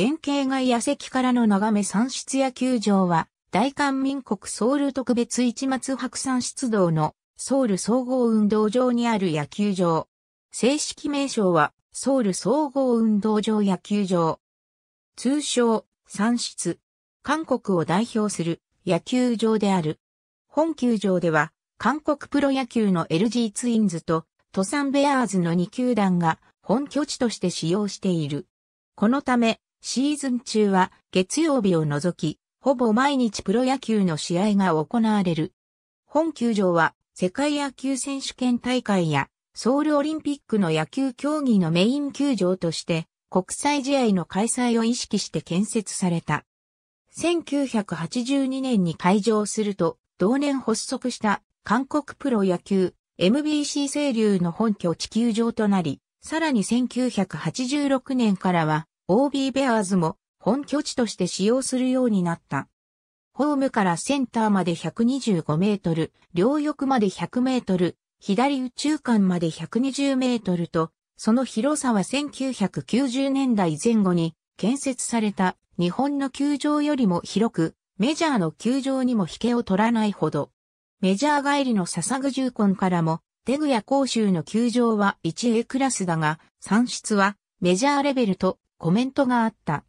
円形外野席からの眺め産出野球場は、大韓民国ソウル特別一松白山出動のソウル総合運動場にある野球場。正式名称はソウル総合運動場野球場。通称、産出。韓国を代表する野球場である。本球場では、韓国プロ野球の LG ツインズと、トサンベアーズの2球団が本拠地として使用している。このため、シーズン中は月曜日を除き、ほぼ毎日プロ野球の試合が行われる。本球場は世界野球選手権大会やソウルオリンピックの野球競技のメイン球場として国際試合の開催を意識して建設された。1982年に開場すると同年発足した韓国プロ野球 MBC 清流の本拠地球場となり、さらに1986年からは OB ベアーズも本拠地として使用するようになった。ホームからセンターまで125メートル、両翼まで100メートル、左宇宙間まで120メートルと、その広さは1990年代前後に建設された日本の球場よりも広く、メジャーの球場にも引けを取らないほど。メジャー帰りの笹具重根からも、テグや公州の球場は 1A クラスだが、産出はメジャーレベルとコメントがあった。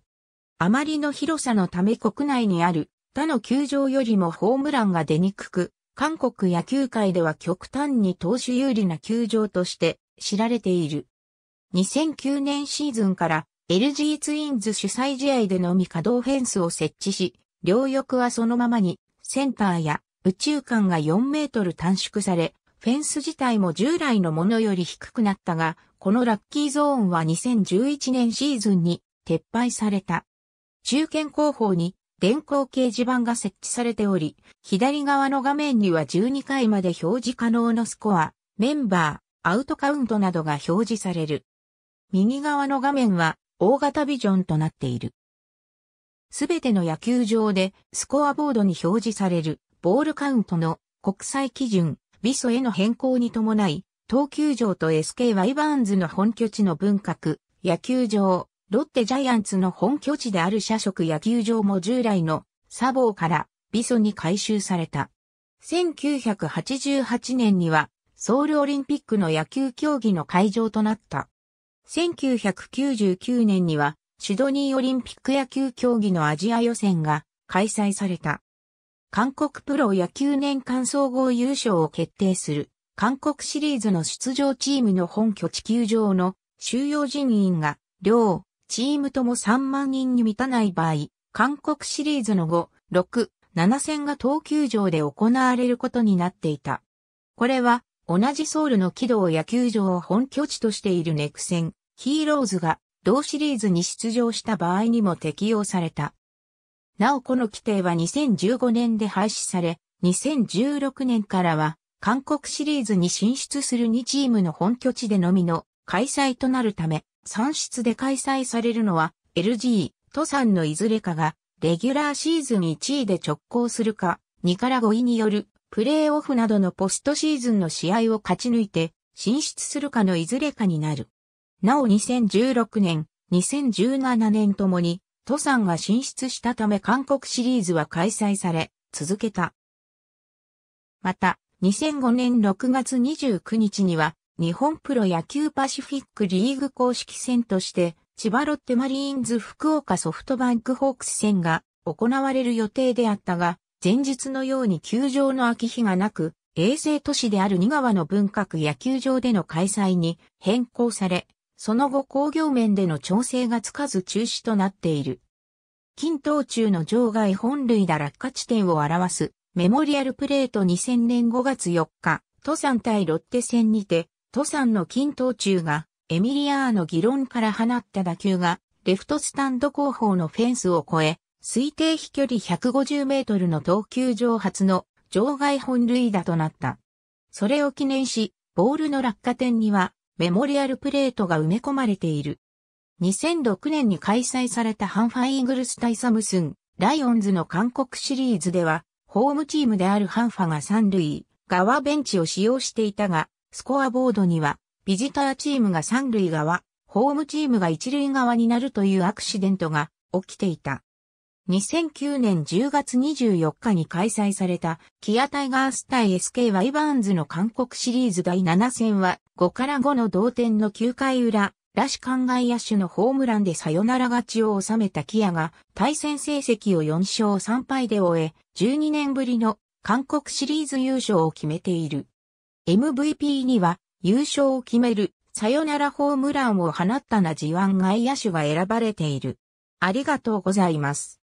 あまりの広さのため国内にある他の球場よりもホームランが出にくく、韓国野球界では極端に投手有利な球場として知られている。2009年シーズンから LG ツインズ主催試合でのみ稼働フェンスを設置し、両翼はそのままにセンターや宇宙間が4メートル短縮され、フェンス自体も従来のものより低くなったが、このラッキーゾーンは2011年シーズンに撤廃された。中堅後方に電光掲示板が設置されており、左側の画面には12回まで表示可能のスコア、メンバー、アウトカウントなどが表示される。右側の画面は大型ビジョンとなっている。すべての野球場でスコアボードに表示されるボールカウントの国際基準、ビソへの変更に伴い、東急場と SK ワイバーンズの本拠地の文革、野球場、ロッテジャイアンツの本拠地である社食野球場も従来の砂防から美ソに改修された。1988年にはソウルオリンピックの野球競技の会場となった。1999年にはシドニーオリンピック野球競技のアジア予選が開催された。韓国プロ野球年間総合優勝を決定する韓国シリーズの出場チームの本拠地球場の収容人員が、両、チームとも3万人に満たない場合、韓国シリーズの5、6、7戦が東球場で行われることになっていた。これは、同じソウルの軌道野球場を本拠地としているネクセン、ヒーローズが、同シリーズに出場した場合にも適用された。なおこの規定は2015年で廃止され、2016年からは韓国シリーズに進出する2チームの本拠地でのみの開催となるため、3室で開催されるのは LG、トサンのいずれかが、レギュラーシーズン1位で直行するか、2から5位によるプレーオフなどのポストシーズンの試合を勝ち抜いて進出するかのいずれかになる。なお2016年、2017年ともに、都さが進出したため韓国シリーズは開催され、続けた。また、2005年6月29日には、日本プロ野球パシフィックリーグ公式戦として、千葉ロッテマリーンズ福岡ソフトバンクホークス戦が行われる予定であったが、前日のように球場の空き日がなく、衛星都市である二川の文革野球場での開催に変更され、その後工業面での調整がつかず中止となっている。近東中の場外本塁打落下地点を表すメモリアルプレート2000年5月4日、登山対ロッテ戦にて、登山の均等中が、エミリアーの議論から放った打球が、レフトスタンド後方のフェンスを越え、推定飛距離150メートルの投球場初の場外本塁打となった。それを記念し、ボールの落下点にはメモリアルプレートが埋め込まれている。2006年に開催されたハンファイーグルス対サムスン、ライオンズの韓国シリーズでは、ホームチームであるハンファが三塁側ベンチを使用していたが、スコアボードには、ビジターチームが三塁側、ホームチームが一塁側になるというアクシデントが起きていた。2009年10月24日に開催された、キアタイガース対 SK ワイバーンズの韓国シリーズ第7戦は、5から5の同点の9回裏、ラ羅氏灌外野手のホームランでサヨナラ勝ちを収めたキアが対戦成績を4勝3敗で終え、12年ぶりの韓国シリーズ優勝を決めている。MVP には優勝を決めるサヨナラホームランを放ったナジワン外野手が選ばれている。ありがとうございます。